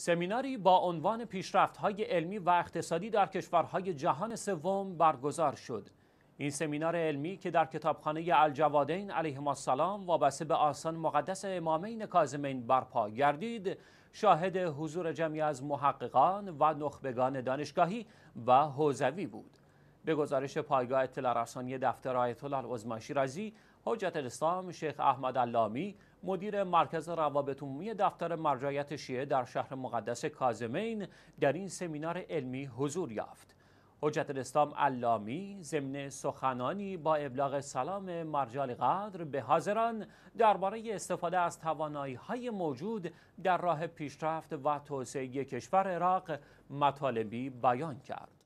سمیناری با عنوان پیشرفت‌های علمی و اقتصادی در کشورهای جهان سوم برگزار شد. این سمینار علمی که در کتابخانه الجوادین علیهم السلام وابسته به آسان مقدس امامین کازمین برپا گردید، شاهد حضور جمعی از محققان و نخبگان دانشگاهی و حوزوی بود. به گزارش پایگاه اطلاع رسانی دفتر آیت الله العظمی شیرازی حجت الاسلام شیخ احمد اللامی مدیر مرکز روابط عمومی دفتر مرجعیت شیعه در شهر مقدس کازمین در این سمینار علمی حضور یافت حجت الاسلام علامی ضمن سخنانی با ابلاغ سلام مرجال قدر به حاضران درباره استفاده از توانایی های موجود در راه پیشرفت و توسعه کشور عراق مطالبی بیان کرد